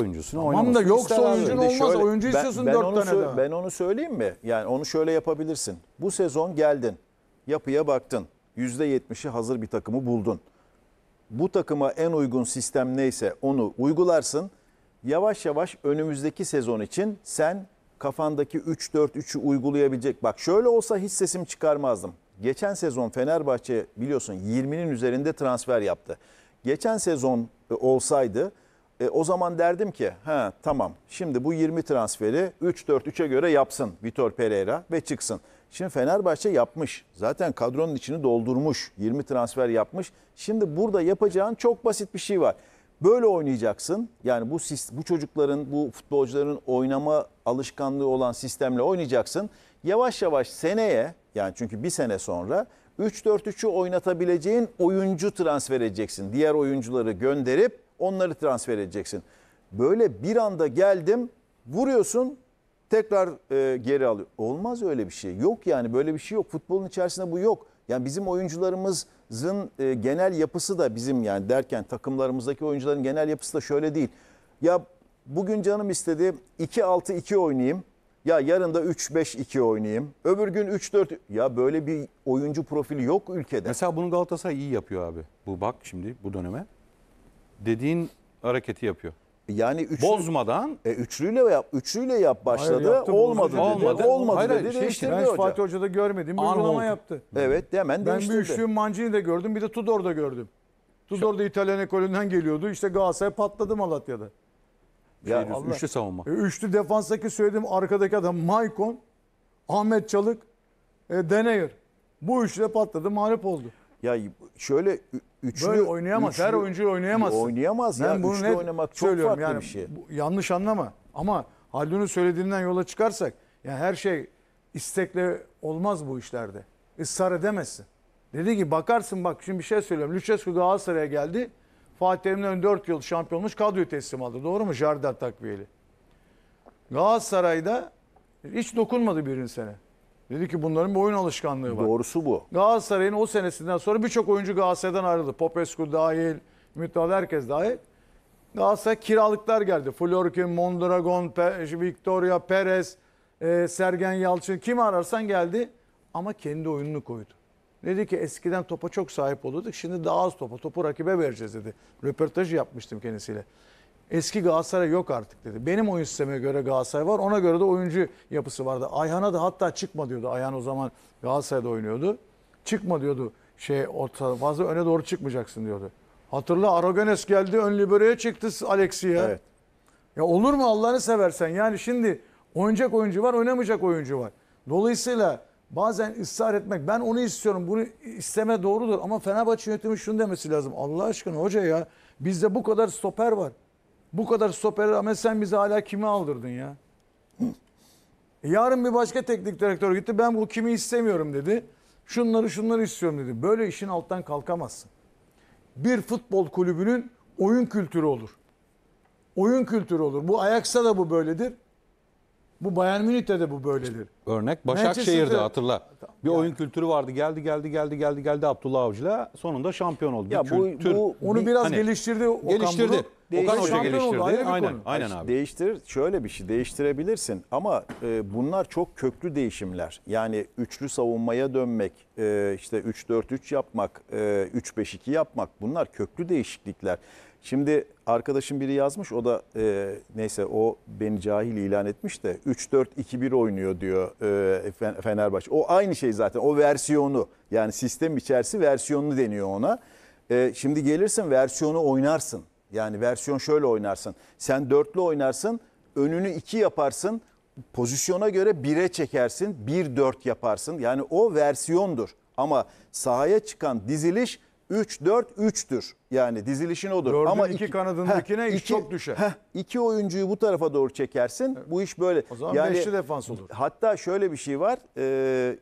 oyuncusunu Tamam da yoksa ister oyuncun olmaz. şöyle- Oyuncu istiyorsun dört onu tane sö- daha. Ben onu söyleyeyim mi? Yani onu şöyle yapabilirsin. Bu sezon geldin. Yapıya baktın. %70'i hazır bir takımı buldun. Bu takıma en uygun sistem neyse onu uygularsın. Yavaş yavaş önümüzdeki sezon için sen kafandaki 3-4-3'ü uygulayabilecek. Bak şöyle olsa hiç sesim çıkarmazdım. Geçen sezon Fenerbahçe biliyorsun 20'nin üzerinde transfer yaptı. Geçen sezon e, olsaydı e, o zaman derdim ki ha tamam şimdi bu 20 transferi 3-4-3'e göre yapsın Vitor Pereira ve çıksın. Şimdi Fenerbahçe yapmış. Zaten kadronun içini doldurmuş. 20 transfer yapmış. Şimdi burada yapacağın çok basit bir şey var. Böyle oynayacaksın. Yani bu bu çocukların, bu futbolcuların oynama alışkanlığı olan sistemle oynayacaksın. Yavaş yavaş seneye yani çünkü bir sene sonra 3-4-3'ü oynatabileceğin oyuncu transfer edeceksin. Diğer oyuncuları gönderip Onları transfer edeceksin. Böyle bir anda geldim vuruyorsun tekrar e, geri alıyor. Olmaz öyle bir şey. Yok yani böyle bir şey yok. Futbolun içerisinde bu yok. Yani bizim oyuncularımızın e, genel yapısı da bizim yani derken takımlarımızdaki oyuncuların genel yapısı da şöyle değil. Ya bugün canım istedi 2-6-2 oynayayım. Ya yarın da 3-5-2 oynayayım. Öbür gün 3-4. Ya böyle bir oyuncu profili yok ülkede. Mesela bunu Galatasaray iyi yapıyor abi. Bu bak şimdi bu döneme dediğin hareketi yapıyor. Yani üçlü, Bozmadan e, üçlüyle yap, üçlüyle yap başladı. Hayır, yaptı, olmadı Olmadı, Olmadı. olmadı Hayır, dedi. şey işte, değiştirdi Ben şu hoca. Fatih Hoca'da görmediğim bir uygulama yaptı. Evet hemen Ben bir değiştirdi. üçlüğün de gördüm bir de da gördüm. Tudor da İtalyan ekolünden geliyordu. İşte Galatasaray patladı Malatya'da. Şey ya, Şey Üçlü savunma. E, üçlü defanstaki söylediğim arkadaki adam Maicon, Ahmet Çalık, e, Deneyer. Bu üçlü patladı mağlup oldu. Ya şöyle üçlü Böyle oynayamaz. Üçlü, her oyuncu oynayamaz. Oynayamaz ben ya. Bunu üçlü oynamak çok farklı yani, bir şey. Bu, yanlış anlama. Ama Haldun'un söylediğinden yola çıkarsak yani her şey istekle olmaz bu işlerde. Israr edemezsin. Dedi ki bakarsın bak şimdi bir şey söylüyorum. Lucescu Galatasaray'a geldi. Fatih Terim'den 4 yıl şampiyonmuş kadroyu teslim aldı. Doğru mu? Jardar takviyeli. Galatasaray'da hiç dokunmadı birinci sene. Dedi ki bunların bir oyun alışkanlığı var. Doğrusu bu. Galatasaray'ın o senesinden sonra birçok oyuncu Galatasaray'dan ayrıldı. Popescu dahil, Ümit herkes dahil. Galatasaray kiralıklar geldi. Florkin, Mondragon, Victoria, Perez, e, Sergen Yalçın kim ararsan geldi ama kendi oyununu koydu. Dedi ki eskiden topa çok sahip oluyorduk. Şimdi daha az topa, topu rakibe vereceğiz dedi. Röportajı yapmıştım kendisiyle. Eski Galatasaray yok artık dedi. Benim oyun sisteme göre Galatasaray var. Ona göre de oyuncu yapısı vardı. Ayhan'a da hatta çıkma diyordu. Ayhan o zaman Galatasaray'da oynuyordu. Çıkma diyordu. Şey orta, fazla öne doğru çıkmayacaksın diyordu. Hatırla Aragones geldi ön liberoya çıktı Alexia. ya. Evet. Ya olur mu Allah'ını seversen? Yani şimdi oynayacak oyuncu var, oynamayacak oyuncu var. Dolayısıyla bazen ısrar etmek ben onu istiyorum bunu isteme doğrudur ama Fenerbahçe yönetimi şunu demesi lazım. Allah aşkına hoca ya bizde bu kadar stoper var. Bu kadar stopere ama sen bizi hala kimi aldırdın ya? E, yarın bir başka teknik direktör gitti. Ben bu kimi istemiyorum dedi. Şunları şunları istiyorum dedi. Böyle işin alttan kalkamazsın. Bir futbol kulübünün oyun kültürü olur. Oyun kültürü olur. Bu Ajax'a da bu böyledir. Bu Bayern Münih'te de bu böyledir. Örnek Başakşehir'de hatırla. Bir yani. oyun kültürü vardı. Geldi geldi geldi geldi geldi Abdullah Avcı'la sonunda şampiyon oldu. Ya bu, bu onu biraz hani, geliştirdi Okan Geliştirdi. Buruk. Okan Hoca geliştirdi. Oldu, aynen, aynen, aynen abi. Değiştir, şöyle bir şey değiştirebilirsin ama e, bunlar çok köklü değişimler. Yani üçlü savunmaya dönmek, e, işte 3-4-3 yapmak, e, 3-5-2 yapmak bunlar köklü değişiklikler. Şimdi arkadaşım biri yazmış o da e, neyse o beni cahil ilan etmiş de 3-4-2-1 oynuyor diyor e, Fenerbahçe. O aynı şey zaten o versiyonu yani sistem içerisi versiyonunu deniyor ona. E, şimdi gelirsin versiyonu oynarsın. Yani versiyon şöyle oynarsın. Sen dörtlü oynarsın önünü iki yaparsın pozisyona göre bire çekersin bir dört yaparsın. Yani o versiyondur ama sahaya çıkan diziliş 3-4-3'tür. Yani dizilişin odur. Dördün Ama iki, iki kanadındakine heh, iş iki, çok düşer. Heh, iki oyuncuyu bu tarafa doğru çekersin. Evet. Bu iş böyle. O zaman yani, beşli defans olur. Hatta şöyle bir şey var. Ee,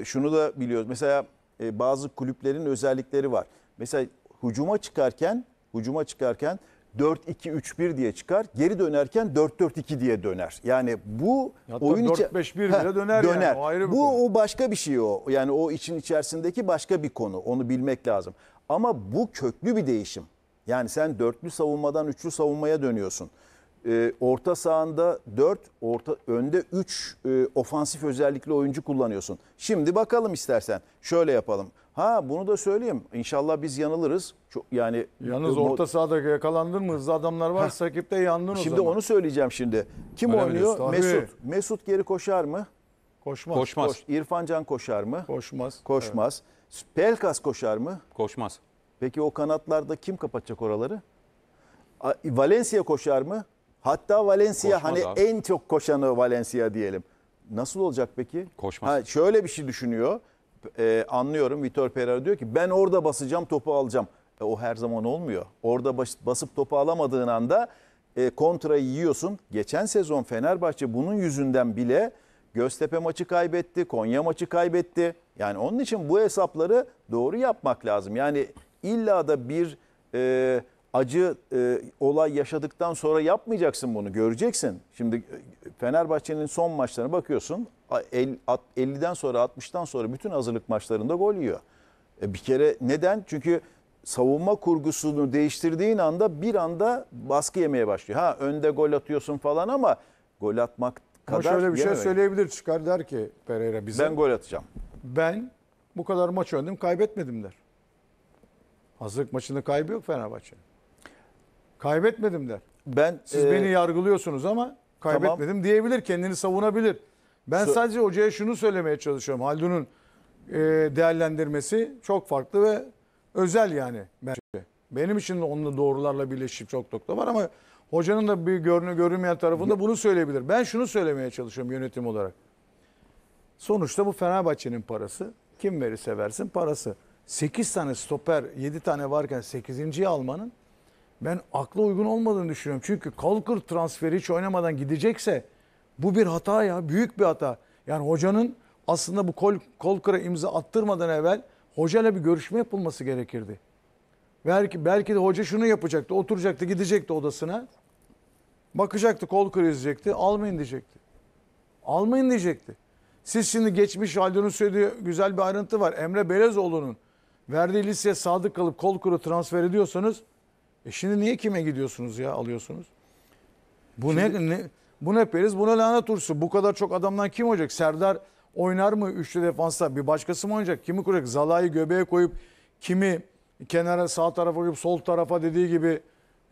e, şunu da biliyoruz. Mesela e, bazı kulüplerin özellikleri var. Mesela hücuma çıkarken hücuma çıkarken 4-2-3-1 diye çıkar. Geri dönerken 4-4-2 diye döner. Yani bu Hatta oyun 4-5-1 bile döner, döner. Yani, o ayrı bir bu konu. o başka bir şey o. Yani o için içerisindeki başka bir konu. Onu bilmek lazım. Ama bu köklü bir değişim. Yani sen dörtlü savunmadan üçlü savunmaya dönüyorsun. E, orta sahanda 4, orta önde 3 e, ofansif özellikli oyuncu kullanıyorsun. Şimdi bakalım istersen. Şöyle yapalım. Ha bunu da söyleyeyim. İnşallah biz yanılırız. Çok, yani Yalnız e, orta sahada yakalandın mı hızlı adamlar varsa ekipte yandın o Şimdi onu söyleyeceğim şimdi. Kim Öyle oynuyor? biliyorsun. Mesut. Mesut geri koşar mı? Koşmaz. Koşmaz. Koş. İrfan Can koşar mı? Koşmaz. Koşmaz. Pelkas koşar mı? Koşmaz. Peki o kanatlarda kim kapatacak oraları? Valencia koşar mı? Hatta Valencia Koşmaz hani abi. en çok koşanı Valencia diyelim. Nasıl olacak peki? Koşmaz. Ha, şöyle bir şey düşünüyor e, anlıyorum Vitor Pereira diyor ki ben orada basacağım topu alacağım. E, o her zaman olmuyor. Orada bas, basıp topu alamadığın anda e, kontrayı yiyorsun. Geçen sezon Fenerbahçe bunun yüzünden bile Göztepe maçı kaybetti, Konya maçı kaybetti. Yani onun için bu hesapları doğru yapmak lazım. Yani illa da bir e, acı e, olay yaşadıktan sonra yapmayacaksın bunu göreceksin. Şimdi e, Fenerbahçe'nin son maçlarına bakıyorsun 50'den sonra 60'tan sonra bütün hazırlık maçlarında gol yiyor. E bir kere neden? Çünkü savunma kurgusunu değiştirdiğin anda bir anda baskı yemeye başlıyor. Ha önde gol atıyorsun falan ama gol atmak ama kadar şöyle bir şey yememek. söyleyebilir çıkar der ki Pereira bize. Ben gol atacağım. Ben bu kadar maç öndüm kaybetmedim der. Hazırlık maçında kaybı yok Fenerbahçe'nin. Kaybetmedim der. Ben Siz e, beni yargılıyorsunuz ama kaybetmedim diyebilir kendini savunabilir. Ben Sö sadece hocaya şunu söylemeye çalışıyorum. Haldun'un e, değerlendirmesi çok farklı ve özel yani bence. Benim için de onunla doğrularla birleşip çok nokta var ama hocanın da bir görünü görünmeyen tarafında bunu söyleyebilir. Ben şunu söylemeye çalışıyorum yönetim olarak. Sonuçta bu Fenerbahçe'nin parası. Kim verirse versin parası. 8 tane stoper 7 tane varken 8.yi almanın ben akla uygun olmadığını düşünüyorum. Çünkü Kalkır transferi hiç oynamadan gidecekse bu bir hata ya. Büyük bir hata. Yani hocanın aslında bu kol, kol kıra imza attırmadan evvel hocayla bir görüşme yapılması gerekirdi. Belki, belki de hoca şunu yapacaktı. Oturacaktı, gidecekti odasına. Bakacaktı, kol kıra izleyecekti. Almayın diyecekti. Almayın diyecekti. Siz şimdi geçmiş Haldun'un söylediği güzel bir ayrıntı var. Emre Belezoğlu'nun verdiği liseye sadık kalıp kol kuru transfer ediyorsanız e şimdi niye kime gidiyorsunuz ya alıyorsunuz? Bu şimdi, ne, ne bunu hep yeriz. Buna lanet olsun. Bu kadar çok adamdan kim olacak? Serdar oynar mı üçlü defansta? Bir başkası mı oynayacak? Kimi kuracak? Zala'yı göbeğe koyup kimi kenara sağ tarafa koyup sol tarafa dediği gibi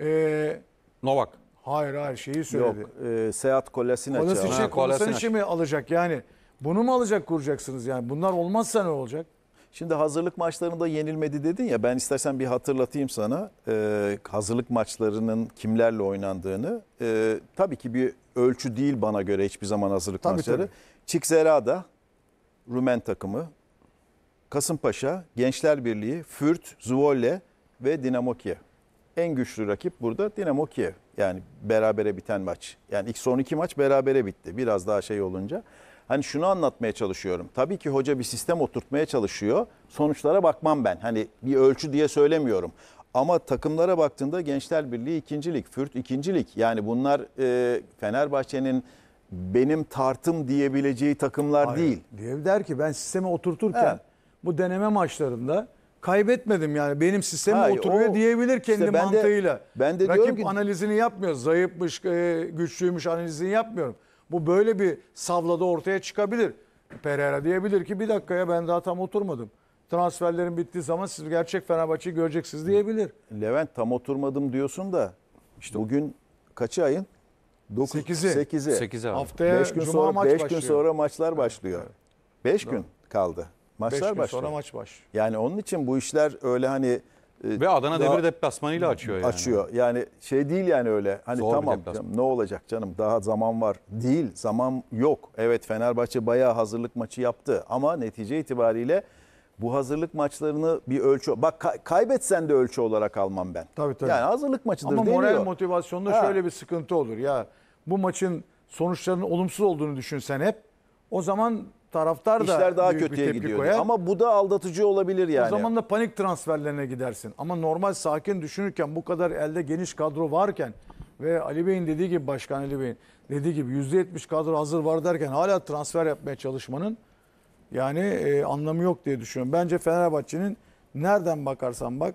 e, Novak. Hayır hayır şeyi söyledi. Yok, e, Seat Kolasinac. Kolasinac, şey mi alacak yani? Bunu mu alacak kuracaksınız yani? Bunlar olmazsa ne olacak? Şimdi hazırlık maçlarında yenilmedi dedin ya ben istersen bir hatırlatayım sana e, hazırlık maçlarının kimlerle oynandığını. E, tabii ki bir ölçü değil bana göre hiçbir zaman hazırlık tabii, maçları. Çikzera'da Rumen takımı, Kasımpaşa, Gençler Birliği, Fürt, Zuvolle ve Dinamo Kiev. En güçlü rakip burada Dinamo Kiev. Yani berabere biten maç. Yani ilk son iki maç berabere bitti. Biraz daha şey olunca. Hani şunu anlatmaya çalışıyorum. Tabii ki hoca bir sistem oturtmaya çalışıyor. Sonuçlara bakmam ben. Hani bir ölçü diye söylemiyorum. Ama takımlara baktığında Gençler Birliği ikincilik, Fürt ikincilik. Yani bunlar e, Fenerbahçe'nin benim tartım diyebileceği takımlar Hayır. değil. Diyev der ki ben sistemi oturturken evet. bu deneme maçlarında kaybetmedim yani benim sistemi Hayır, oturuyor o, diyebilir kendi işte ben mantığıyla. De, ben de Rakip diyorum ki, analizini yapmıyor. Zayıfmış, e, güçlüymüş analizini yapmıyorum. Bu böyle bir savlada ortaya çıkabilir. Pereira diyebilir ki bir dakikaya ben daha tam oturmadım. Transferlerin bittiği zaman siz gerçek Fenerbahçe'yi göreceksiniz diyebilir. Levent tam oturmadım diyorsun da işte bugün kaçı ayın? 9 8'i. 8'i. Haftaya beş gün Cuma sonra, maç 5 başlıyor. gün sonra maçlar başlıyor. 5 evet. gün kaldı. Maçlar beş gün başlıyor. sonra maç baş. Yani onun için bu işler öyle hani ee, Ve Adana daha, Demir deplasmanıyla açıyor yani. Açıyor. Yani şey değil yani öyle. Hani Zor tamam canım, ne olacak canım daha zaman var. Değil zaman yok. Evet Fenerbahçe bayağı hazırlık maçı yaptı. Ama netice itibariyle bu hazırlık maçlarını bir ölçü... Bak kaybetsen de ölçü olarak almam ben. Tabii tabii. Yani hazırlık maçıdır Ama deniyor. moral motivasyonda ha. şöyle bir sıkıntı olur ya. Bu maçın sonuçlarının olumsuz olduğunu düşünsen hep. O zaman taraftar da İşler daha kötüye gidiyor. koyar. Ama bu da aldatıcı olabilir yani. O zaman da panik transferlerine gidersin. Ama normal sakin düşünürken bu kadar elde geniş kadro varken ve Ali Bey'in dediği gibi Başkan Ali Bey'in dediği gibi %70 kadro hazır var derken hala transfer yapmaya çalışmanın yani e, anlamı yok diye düşünüyorum. Bence Fenerbahçe'nin nereden bakarsan bak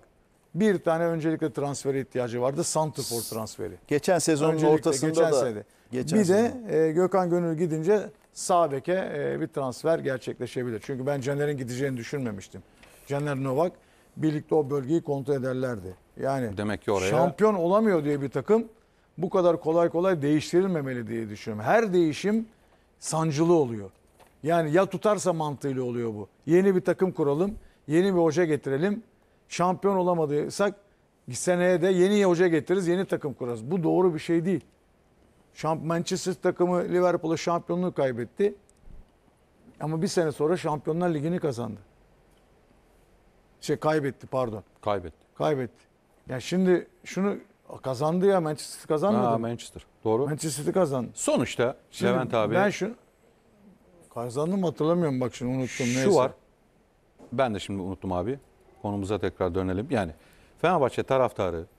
bir tane öncelikle transfer ihtiyacı vardı. Santrfor transferi. Geçen sezonun Öncelikle ortasında geçen da. sene. Geçen bir sene. de e, Gökhan Gönül gidince sağ e, bir transfer gerçekleşebilir. Çünkü ben Caner'in gideceğini düşünmemiştim. Caner Novak birlikte o bölgeyi kontrol ederlerdi. Yani Demek ki oraya... şampiyon olamıyor diye bir takım bu kadar kolay kolay değiştirilmemeli diye düşünüyorum. Her değişim sancılı oluyor. Yani ya tutarsa mantığıyla oluyor bu. Yeni bir takım kuralım, yeni bir hoca getirelim. Şampiyon olamadıysak seneye de yeni hoca getiririz, yeni takım kurarız. Bu doğru bir şey değil. Şamp Manchester takımı Liverpool'a şampiyonluğu kaybetti. Ama bir sene sonra Şampiyonlar Ligi'ni kazandı. Şey kaybetti pardon. Kaybetti. Kaybetti. Ya şimdi şunu kazandı ya Manchester kazanmadı. Ha, mı? Manchester. Doğru. Manchester'ı kazandı. Sonuçta şimdi Levent abi. Ben şu kazandım hatırlamıyorum bak şimdi unuttum şu neyse. Şu var. Ben de şimdi unuttum abi. Konumuza tekrar dönelim. Yani Fenerbahçe taraftarı